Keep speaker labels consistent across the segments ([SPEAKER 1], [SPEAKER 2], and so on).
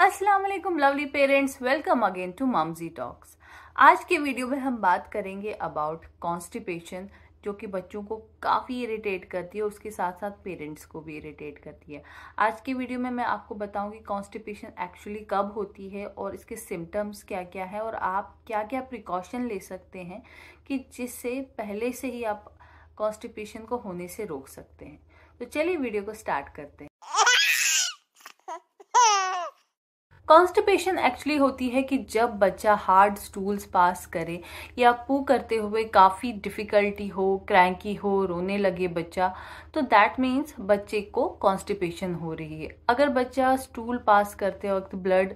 [SPEAKER 1] अस्सलाम वालेकुम lovely parents welcome again to Mumzy talks आज के वीडियो में हम बात करेंगे अबाउट कॉन्स्टिपेशन जो कि बच्चों को काफ़ी इरिटेट करती है उसके साथ साथ पेरेंट्स को भी इरिटेट करती है आज की वीडियो में मैं आपको बताऊंगी कॉन्स्टिपेशन एक्चुअली कब होती है और इसके सिम्टम्स क्या क्या है और आप क्या क्या प्रिकॉशन ले सकते हैं कि जिससे पहले से ही आप कॉन्स्टिपेशन को होने से रोक सकते हैं तो चलिए वीडियो को स्टार्ट करते हैं कॉन्स्टिपेशन एक्चुअली होती है कि जब बच्चा हार्ड स्टूल्स पास करे या पू करते हुए काफ़ी डिफ़िकल्टी हो क्रैंकी हो रोने लगे बच्चा तो दैट मीन्स बच्चे को कॉन्स्टिपेशन हो रही है अगर बच्चा स्टूल पास करते वक्त ब्लड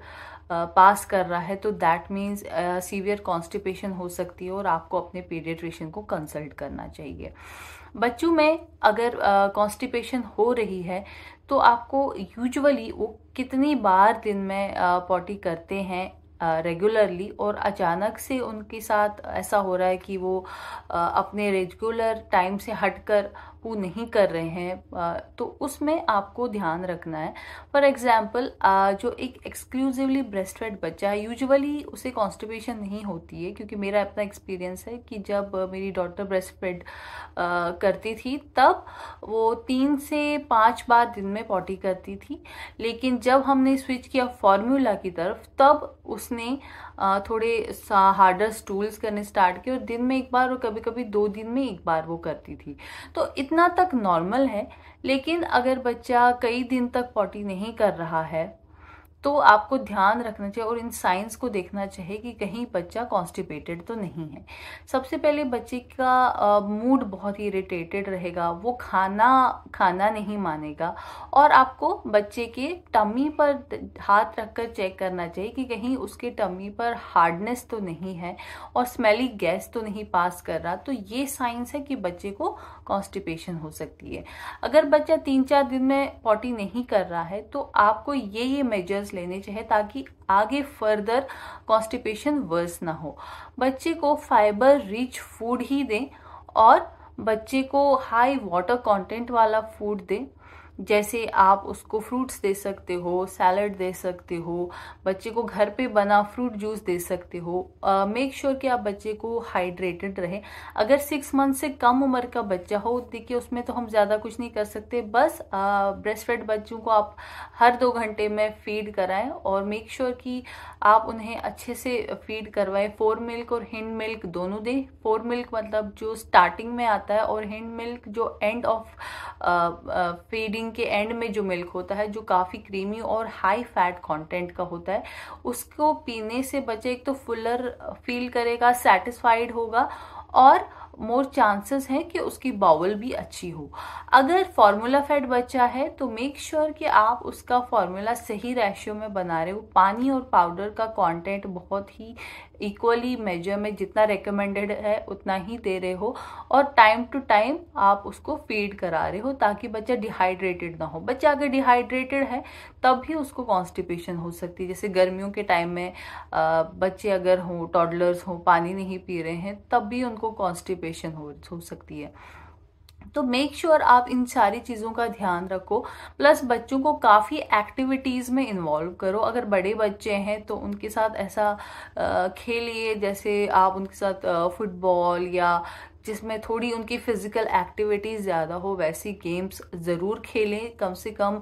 [SPEAKER 1] पास कर रहा है तो दैट मीन्स सीवियर कॉन्स्टिपेशन हो सकती है और आपको अपने पीडियट्रिशियन को कंसल्ट करना चाहिए बच्चों में अगर कॉन्स्टिपेशन uh, हो रही है तो आपको यूजुअली वो कितनी बार दिन में पॉटी uh, करते हैं रेगुलरली uh, और अचानक से उनके साथ ऐसा हो रहा है कि वो अपने रेगुलर टाइम से हटकर वो नहीं कर रहे हैं तो उसमें आपको ध्यान रखना है फॉर एग्जाम्पल जो एक एक्सक्लूसिवली ब्रेस्ट फेड बच्चा है यूजुअली उसे कॉन्स्टिपेशन नहीं होती है क्योंकि मेरा अपना एक्सपीरियंस है कि जब मेरी डॉटर ब्रेस्ट फेड करती थी तब वो तीन से पाँच बार दिन में पॉटी करती थी लेकिन जब हमने स्विच किया फॉर्मूला की तरफ तब उसने थोड़े सा हार्डर स्टूल्स करने स्टार्ट किए और दिन में एक बार और कभी कभी दो दिन में एक बार वो करती थी तो इतना तक नॉर्मल है लेकिन अगर बच्चा कई दिन तक पॉटी नहीं कर रहा है तो आपको ध्यान रखना चाहिए और इन साइंस को देखना चाहिए कि कहीं बच्चा कॉन्स्टिपेटेड तो नहीं है सबसे पहले बच्चे का मूड बहुत ही इरिटेटेड रहेगा वो खाना खाना नहीं मानेगा और आपको बच्चे के टमी पर हाथ रखकर चेक करना चाहिए कि कहीं उसके टमी पर हार्डनेस तो नहीं है और स्मेली गैस तो नहीं पास कर रहा तो ये साइंस है कि बच्चे को कॉन्स्टिपेशन हो सकती है अगर बच्चा तीन चार दिन में पॉटी नहीं कर रहा है तो आपको ये ये मेजर्स लेने चाहिए ताकि आगे फर्दर कॉन्स्टिपेशन वर्स ना हो बच्चे को फाइबर रिच फूड ही दें और बच्चे को हाई वाटर कंटेंट वाला फूड दें जैसे आप उसको फ्रूट्स दे सकते हो सैलड दे सकते हो बच्चे को घर पे बना फ्रूट जूस दे सकते हो मेक श्योर sure कि आप बच्चे को हाइड्रेटेड रहे अगर सिक्स मंथ से कम उम्र का बच्चा हो देखिए उसमें तो हम ज़्यादा कुछ नहीं कर सकते बस ब्रेस्ट फेड बच्चों को आप हर दो घंटे में फीड कराएं और मेक श्योर sure कि आप उन्हें अच्छे से फीड करवाएं फोर मिल्क और हिंड मिल्क दोनों दें फोर मिल्क मतलब जो स्टार्टिंग में आता है और हिंड मिल्क जो एंड ऑफ फीडिंग कुकिंग के एंड में जो मिल्क होता है जो काफ़ी क्रीमी और हाई फैट कंटेंट का होता है उसको पीने से बच्चे एक तो फुलर फील करेगा सेटिस्फाइड होगा और मोर चांसेस हैं कि उसकी बाउल भी अच्छी हो अगर फार्मूला फेड बच्चा है तो मेक श्योर sure कि आप उसका फार्मूला सही रेशियो में बना रहे हो पानी और पाउडर का कंटेंट बहुत ही इक्वली मेजर में जितना रिकमेंडेड है उतना ही दे रहे हो और टाइम टू टाइम आप उसको फीड करा रहे हो ताकि बच्चा डिहाइड्रेटेड ना हो बच्चा अगर डिहाइड्रेटेड है तब भी उसको कॉन्स्टिपेशन हो सकती है जैसे गर्मियों के टाइम में बच्चे अगर हों टॉडलर्स हों पानी नहीं पी रहे हैं तब भी उनको कॉन्स्टिपेशन डिप्रेशन हो हो सकती है तो मेक श्योर sure आप इन सारी चीज़ों का ध्यान रखो प्लस बच्चों को काफ़ी एक्टिविटीज़ में इन्वॉल्व करो अगर बड़े बच्चे हैं तो उनके साथ ऐसा खेलिए जैसे आप उनके साथ फुटबॉल या जिसमें थोड़ी उनकी फ़िज़िकल एक्टिविटीज़ ज़्यादा हो वैसी गेम्स ज़रूर खेलें कम से कम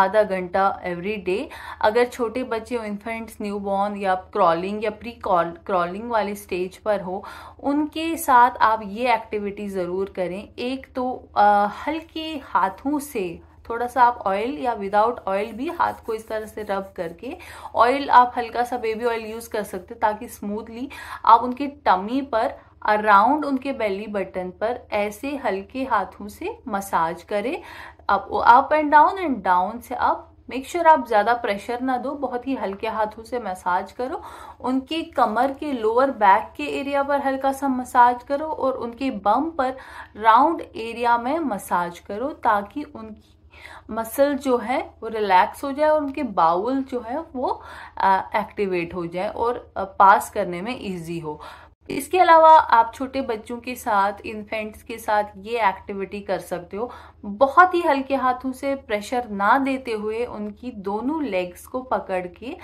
[SPEAKER 1] आधा घंटा एवरी डे अगर छोटे बच्चे इन्फेंट्स न्यूबॉर्न या क्रॉलिंग या प्री क्रॉलिंग वाले स्टेज पर हो उनके साथ आप ये एक्टिविटी ज़रूर करें एक तो हल्के हाथों से थोड़ा सा आप ऑयल या विदाउट ऑयल भी हाथ को इस तरह से रब करके ऑयल आप हल्का सा बेबी ऑयल यूज़ कर सकते ताकि स्मूथली आप उनकी टमी पर अराउंड उनके बेली बटन पर ऐसे हल्के हाथों से मसाज करें up up and down and down से अप मेक श्योर sure आप ज़्यादा प्रेशर ना दो बहुत ही हल्के हाथों से मसाज करो उनकी कमर के लोअर बैक के एरिया पर हल्का सा मसाज करो और उनके बम पर राउंड एरिया में मसाज करो ताकि उनकी मसल जो है वो रिलैक्स हो जाए और उनके बाउल जो है वो एक्टिवेट uh, हो जाए और पास uh, करने में इजी हो इसके अलावा आप छोटे बच्चों के साथ इन्फेंट्स के साथ ये एक्टिविटी कर सकते हो बहुत ही हल्के हाथों से प्रेशर ना देते हुए उनकी दोनों लेग्स को पकड़ के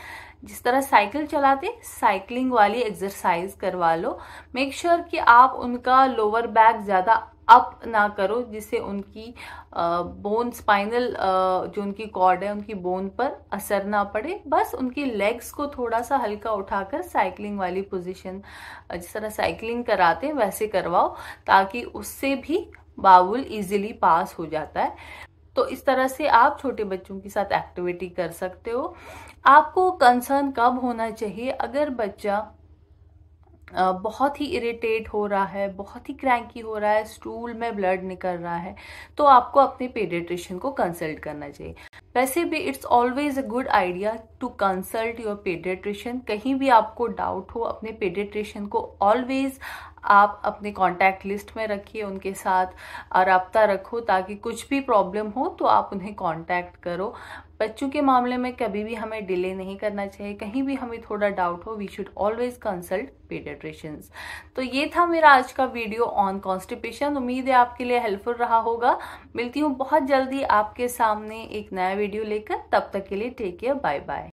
[SPEAKER 1] जिस तरह साइकिल चलाते साइकिलिंग वाली एक्सरसाइज करवा लो मेक श्योर sure कि आप उनका लोअर बैक ज़्यादा अप ना करो जिससे उनकी बोन स्पाइनल जो उनकी कॉर्ड है उनकी बोन पर असर ना पड़े बस उनकी लेग्स को थोड़ा सा हल्का उठाकर साइकिलिंग वाली पोजीशन जिस तरह साइकिलिंग कराते हैं वैसे करवाओ ताकि उससे भी बाउल इजीली पास हो जाता है तो इस तरह से आप छोटे बच्चों के साथ एक्टिविटी कर सकते हो आपको कंसर्न कब होना चाहिए अगर बच्चा बहुत ही इरिटेट हो रहा है बहुत ही क्रैंकी हो रहा है स्टूल में ब्लड निकल रहा है तो आपको अपने पेडिट्रिशियन को कंसल्ट करना चाहिए वैसे भी it's always a good idea to consult your paediatrician कहीं भी आपको डाउट हो अपने पेडिट्रिशियन को ऑलवेज आप अपने कॉन्टैक्ट लिस्ट में रखिए उनके साथ रबता रखो ताकि कुछ भी प्रॉब्लम हो तो आप उन्हें कॉन्टैक्ट करो बच्चों के मामले में कभी भी हमें डिले नहीं करना चाहिए कहीं भी हमें थोड़ा डाउट हो we should always consult paediatricians तो ये था मेरा आज का वीडियो ऑन कॉन्स्टिपेशन उम्मीद है आपके लिए हेल्पफुल रहा होगा मिलती हूँ बहुत जल्दी आपके सामने एक नया वीडियो लेकर तब तक के लिए टेक केयर बाय बाय